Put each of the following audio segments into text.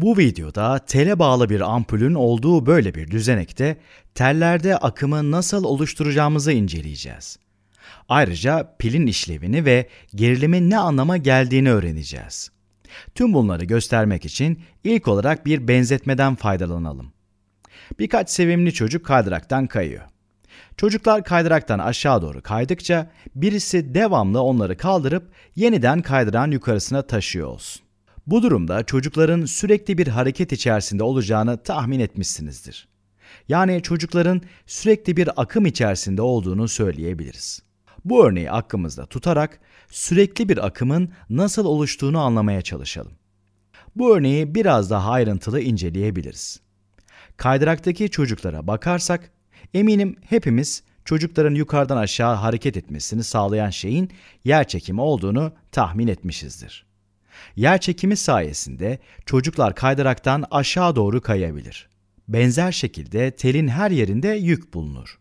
Bu videoda tele bağlı bir ampulün olduğu böyle bir düzenekte tellerde akımı nasıl oluşturacağımızı inceleyeceğiz. Ayrıca pilin işlevini ve gerilimin ne anlama geldiğini öğreneceğiz. Tüm bunları göstermek için ilk olarak bir benzetmeden faydalanalım. Birkaç sevimli çocuk kaydıraktan kayıyor. Çocuklar kaydıraktan aşağı doğru kaydıkça birisi devamlı onları kaldırıp yeniden kaydıran yukarısına taşıyor olsun. Bu durumda çocukların sürekli bir hareket içerisinde olacağını tahmin etmişsinizdir. Yani çocukların sürekli bir akım içerisinde olduğunu söyleyebiliriz. Bu örneği aklımızda tutarak sürekli bir akımın nasıl oluştuğunu anlamaya çalışalım. Bu örneği biraz daha ayrıntılı inceleyebiliriz. Kaydıraktaki çocuklara bakarsak eminim hepimiz çocukların yukarıdan aşağı hareket etmesini sağlayan şeyin yer çekimi olduğunu tahmin etmişizdir. Yer çekimi sayesinde çocuklar kaydıraktan aşağı doğru kayabilir. Benzer şekilde telin her yerinde yük bulunur.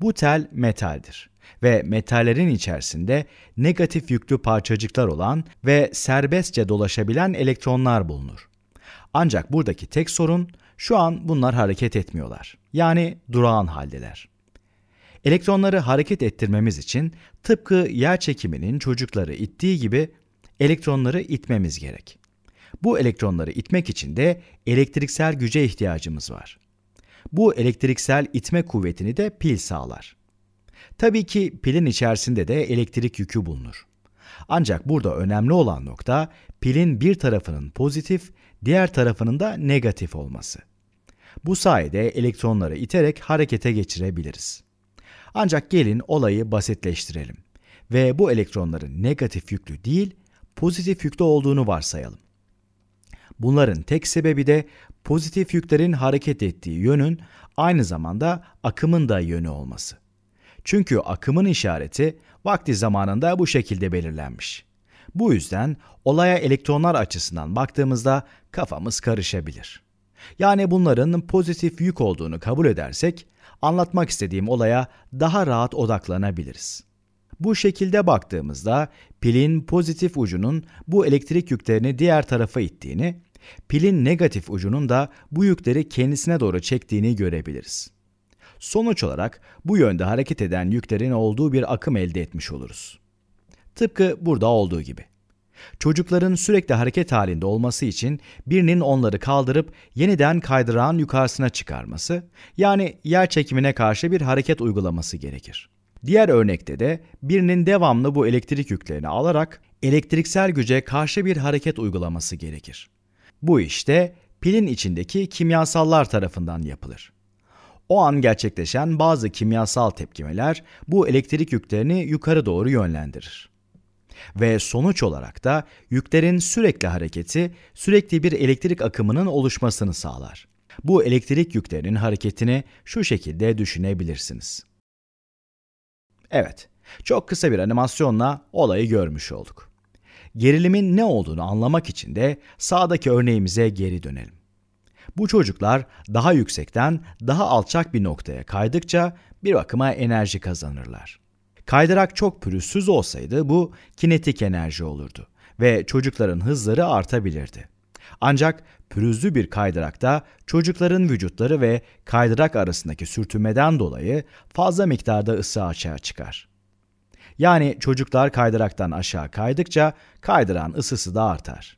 Bu tel metaldir ve metallerin içerisinde negatif yüklü parçacıklar olan ve serbestçe dolaşabilen elektronlar bulunur. Ancak buradaki tek sorun şu an bunlar hareket etmiyorlar. Yani durağan haldeler. Elektronları hareket ettirmemiz için tıpkı yer çekiminin çocukları ittiği gibi elektronları itmemiz gerek. Bu elektronları itmek için de elektriksel güce ihtiyacımız var. Bu elektriksel itme kuvvetini de pil sağlar. Tabii ki pilin içerisinde de elektrik yükü bulunur. Ancak burada önemli olan nokta pilin bir tarafının pozitif, diğer tarafının da negatif olması. Bu sayede elektronları iterek harekete geçirebiliriz. Ancak gelin olayı basitleştirelim ve bu elektronların negatif yüklü değil, pozitif yüklü olduğunu varsayalım. Bunların tek sebebi de pozitif yüklerin hareket ettiği yönün aynı zamanda akımın da yönü olması. Çünkü akımın işareti vakti zamanında bu şekilde belirlenmiş. Bu yüzden olaya elektronlar açısından baktığımızda kafamız karışabilir. Yani bunların pozitif yük olduğunu kabul edersek anlatmak istediğim olaya daha rahat odaklanabiliriz. Bu şekilde baktığımızda pilin pozitif ucunun bu elektrik yüklerini diğer tarafa ittiğini, pilin negatif ucunun da bu yükleri kendisine doğru çektiğini görebiliriz. Sonuç olarak bu yönde hareket eden yüklerin olduğu bir akım elde etmiş oluruz. Tıpkı burada olduğu gibi. Çocukların sürekli hareket halinde olması için birinin onları kaldırıp yeniden kaydırağın yukarısına çıkarması, yani yer çekimine karşı bir hareket uygulaması gerekir. Diğer örnekte de birinin devamlı bu elektrik yüklerini alarak elektriksel güce karşı bir hareket uygulaması gerekir. Bu işte pilin içindeki kimyasallar tarafından yapılır. O an gerçekleşen bazı kimyasal tepkimeler bu elektrik yüklerini yukarı doğru yönlendirir. Ve sonuç olarak da yüklerin sürekli hareketi sürekli bir elektrik akımının oluşmasını sağlar. Bu elektrik yüklerinin hareketini şu şekilde düşünebilirsiniz. Evet, çok kısa bir animasyonla olayı görmüş olduk. Gerilimin ne olduğunu anlamak için de sağdaki örneğimize geri dönelim. Bu çocuklar daha yüksekten daha alçak bir noktaya kaydıkça bir bakıma enerji kazanırlar. Kaydırak çok pürüzsüz olsaydı bu kinetik enerji olurdu ve çocukların hızları artabilirdi. Ancak pürüzlü bir kaydırakta çocukların vücutları ve kaydırak arasındaki sürtünmeden dolayı fazla miktarda ısı açığa çıkar. Yani çocuklar kaydıraktan aşağı kaydıkça kaydıran ısısı da artar.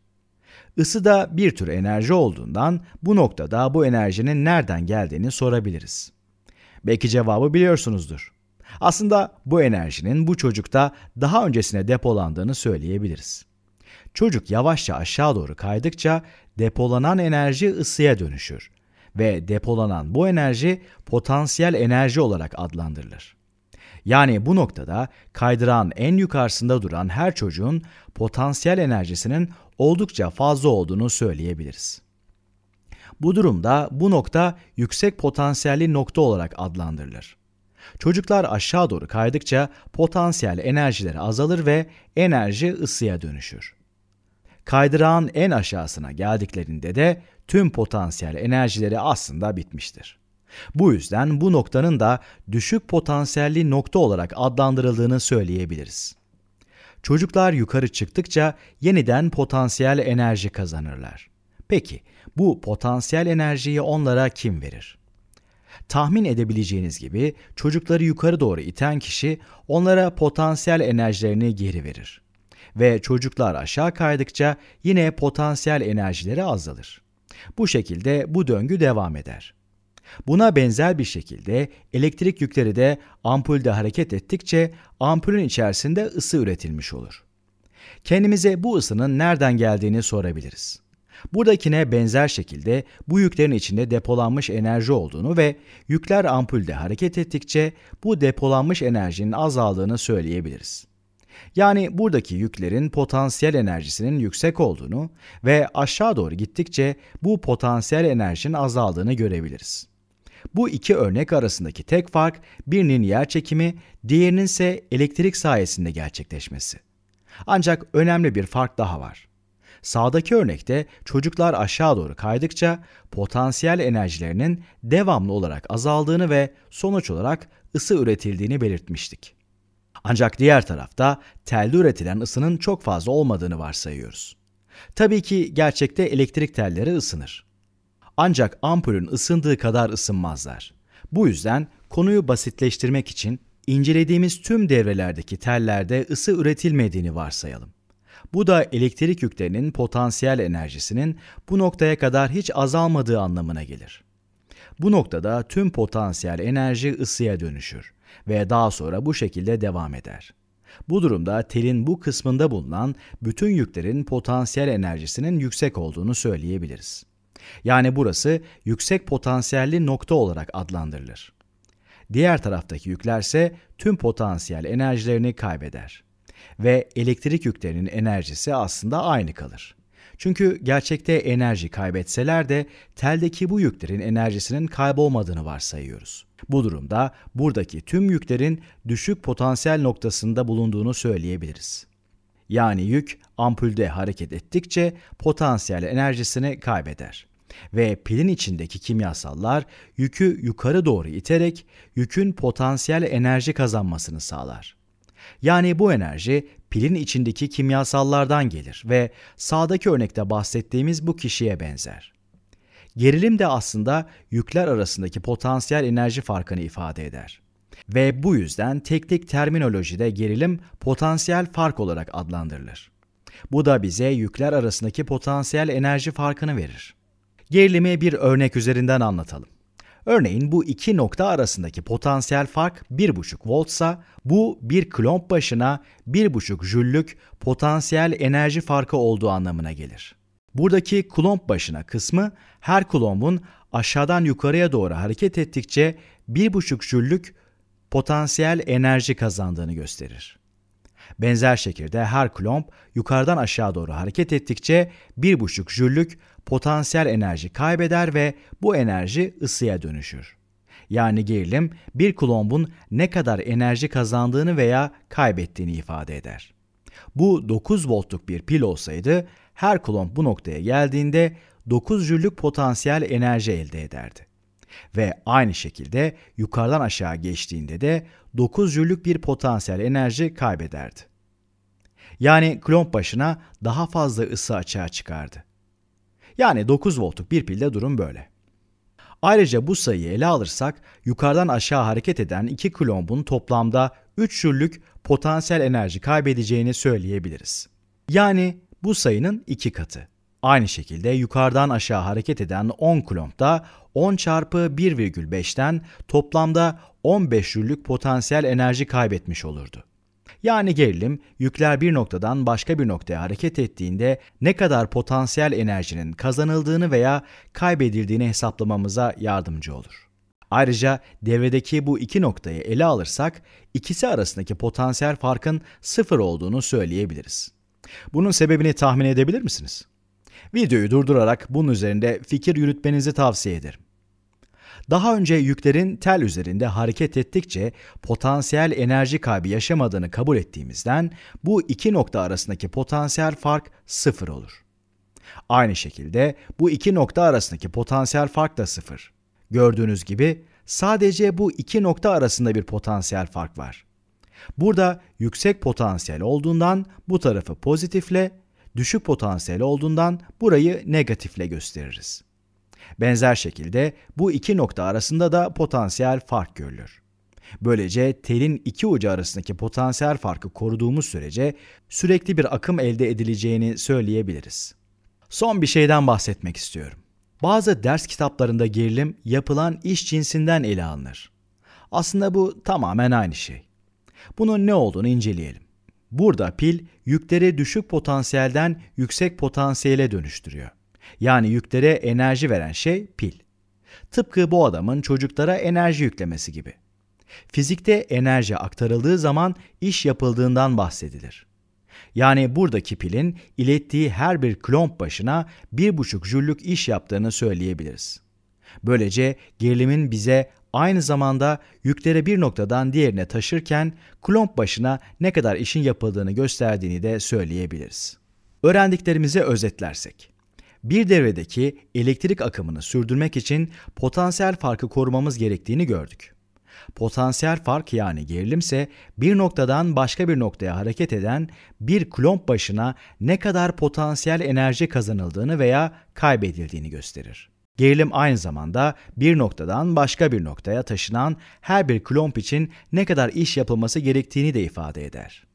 Isı da bir tür enerji olduğundan bu noktada bu enerjinin nereden geldiğini sorabiliriz. Belki cevabı biliyorsunuzdur. Aslında bu enerjinin bu çocukta daha öncesine depolandığını söyleyebiliriz. Çocuk yavaşça aşağı doğru kaydıkça depolanan enerji ısıya dönüşür ve depolanan bu enerji potansiyel enerji olarak adlandırılır. Yani bu noktada kaydıran en yukarısında duran her çocuğun potansiyel enerjisinin oldukça fazla olduğunu söyleyebiliriz. Bu durumda bu nokta yüksek potansiyelli nokta olarak adlandırılır. Çocuklar aşağı doğru kaydıkça potansiyel enerjileri azalır ve enerji ısıya dönüşür. Kaydırağın en aşağısına geldiklerinde de tüm potansiyel enerjileri aslında bitmiştir. Bu yüzden bu noktanın da düşük potansiyelli nokta olarak adlandırıldığını söyleyebiliriz. Çocuklar yukarı çıktıkça yeniden potansiyel enerji kazanırlar. Peki bu potansiyel enerjiyi onlara kim verir? Tahmin edebileceğiniz gibi çocukları yukarı doğru iten kişi onlara potansiyel enerjilerini geri verir ve çocuklar aşağı kaydıkça yine potansiyel enerjileri azalır. Bu şekilde bu döngü devam eder. Buna benzer bir şekilde elektrik yükleri de ampulde hareket ettikçe ampulün içerisinde ısı üretilmiş olur. Kendimize bu ısının nereden geldiğini sorabiliriz. Buradakine benzer şekilde bu yüklerin içinde depolanmış enerji olduğunu ve yükler ampulde hareket ettikçe bu depolanmış enerjinin azaldığını söyleyebiliriz. Yani buradaki yüklerin potansiyel enerjisinin yüksek olduğunu ve aşağı doğru gittikçe bu potansiyel enerjinin azaldığını görebiliriz. Bu iki örnek arasındaki tek fark birinin yer çekimi, diğerinin ise elektrik sayesinde gerçekleşmesi. Ancak önemli bir fark daha var. Sağdaki örnekte çocuklar aşağı doğru kaydıkça potansiyel enerjilerinin devamlı olarak azaldığını ve sonuç olarak ısı üretildiğini belirtmiştik. Ancak diğer tarafta telde üretilen ısının çok fazla olmadığını varsayıyoruz. Tabii ki gerçekte elektrik telleri ısınır. Ancak ampulün ısındığı kadar ısınmazlar. Bu yüzden konuyu basitleştirmek için incelediğimiz tüm devrelerdeki tellerde ısı üretilmediğini varsayalım. Bu da elektrik yüklerinin potansiyel enerjisinin bu noktaya kadar hiç azalmadığı anlamına gelir. Bu noktada tüm potansiyel enerji ısıya dönüşür ve daha sonra bu şekilde devam eder. Bu durumda telin bu kısmında bulunan bütün yüklerin potansiyel enerjisinin yüksek olduğunu söyleyebiliriz. Yani burası yüksek potansiyelli nokta olarak adlandırılır. Diğer taraftaki yüklerse tüm potansiyel enerjilerini kaybeder ve elektrik yüklerinin enerjisi aslında aynı kalır. Çünkü gerçekte enerji kaybetseler de teldeki bu yüklerin enerjisinin kaybolmadığını varsayıyoruz. Bu durumda buradaki tüm yüklerin düşük potansiyel noktasında bulunduğunu söyleyebiliriz. Yani yük ampulde hareket ettikçe potansiyel enerjisini kaybeder ve pilin içindeki kimyasallar yükü yukarı doğru iterek yükün potansiyel enerji kazanmasını sağlar. Yani bu enerji pilin içindeki kimyasallardan gelir ve sağdaki örnekte bahsettiğimiz bu kişiye benzer. Gerilim de aslında yükler arasındaki potansiyel enerji farkını ifade eder. Ve bu yüzden teknik terminolojide gerilim potansiyel fark olarak adlandırılır. Bu da bize yükler arasındaki potansiyel enerji farkını verir. Gerilimi bir örnek üzerinden anlatalım. Örneğin bu iki nokta arasındaki potansiyel fark 1,5 voltsa bu bir klomp başına 1,5 jüllük potansiyel enerji farkı olduğu anlamına gelir. Buradaki kulomb başına kısmı her kulombun aşağıdan yukarıya doğru hareket ettikçe 1,5 jüllük potansiyel enerji kazandığını gösterir. Benzer şekilde her kulomb yukarıdan aşağı doğru hareket ettikçe 1,5 jüllük potansiyel enerji kaybeder ve bu enerji ısıya dönüşür. Yani gerilim bir kulombun ne kadar enerji kazandığını veya kaybettiğini ifade eder. Bu 9 voltluk bir pil olsaydı her kulon bu noktaya geldiğinde 9 jüllük potansiyel enerji elde ederdi. Ve aynı şekilde yukarıdan aşağı geçtiğinde de 9 jüllük bir potansiyel enerji kaybederdi. Yani klon başına daha fazla ısı açığa çıkardı. Yani 9 voltluk bir pilde durum böyle. Ayrıca bu sayıyı ele alırsak yukarıdan aşağı hareket eden iki klombun toplamda 3 jüllük potansiyel enerji kaybedeceğini söyleyebiliriz. Yani bu sayının 2 katı. Aynı şekilde yukarıdan aşağı hareket eden 10 klomp da 10 çarpı 1,5'ten toplamda 15 jüllük potansiyel enerji kaybetmiş olurdu. Yani gerilim, yükler bir noktadan başka bir noktaya hareket ettiğinde ne kadar potansiyel enerjinin kazanıldığını veya kaybedildiğini hesaplamamıza yardımcı olur. Ayrıca devredeki bu iki noktayı ele alırsak ikisi arasındaki potansiyel farkın sıfır olduğunu söyleyebiliriz. Bunun sebebini tahmin edebilir misiniz? Videoyu durdurarak bunun üzerinde fikir yürütmenizi tavsiye ederim. Daha önce yüklerin tel üzerinde hareket ettikçe potansiyel enerji kaybı yaşamadığını kabul ettiğimizden bu iki nokta arasındaki potansiyel fark sıfır olur. Aynı şekilde bu iki nokta arasındaki potansiyel fark da sıfır. Gördüğünüz gibi sadece bu iki nokta arasında bir potansiyel fark var. Burada yüksek potansiyel olduğundan bu tarafı pozitifle, düşük potansiyel olduğundan burayı negatifle gösteririz. Benzer şekilde bu iki nokta arasında da potansiyel fark görülür. Böylece telin iki ucu arasındaki potansiyel farkı koruduğumuz sürece sürekli bir akım elde edileceğini söyleyebiliriz. Son bir şeyden bahsetmek istiyorum. Bazı ders kitaplarında gerilim yapılan iş cinsinden ele alınır. Aslında bu tamamen aynı şey. Bunun ne olduğunu inceleyelim. Burada pil yükleri düşük potansiyelden yüksek potansiyele dönüştürüyor. Yani yüklere enerji veren şey pil. Tıpkı bu adamın çocuklara enerji yüklemesi gibi. Fizikte enerji aktarıldığı zaman iş yapıldığından bahsedilir. Yani buradaki pilin ilettiği her bir klomp başına 1,5 jüllük iş yaptığını söyleyebiliriz. Böylece gerilimin bize aynı zamanda yükleri bir noktadan diğerine taşırken klomp başına ne kadar işin yapıldığını gösterdiğini de söyleyebiliriz. Öğrendiklerimizi özetlersek. Bir devredeki elektrik akımını sürdürmek için potansiyel farkı korumamız gerektiğini gördük. Potansiyel fark yani gerilimse bir noktadan başka bir noktaya hareket eden bir klomp başına ne kadar potansiyel enerji kazanıldığını veya kaybedildiğini gösterir. Gerilim aynı zamanda bir noktadan başka bir noktaya taşınan her bir klomp için ne kadar iş yapılması gerektiğini de ifade eder.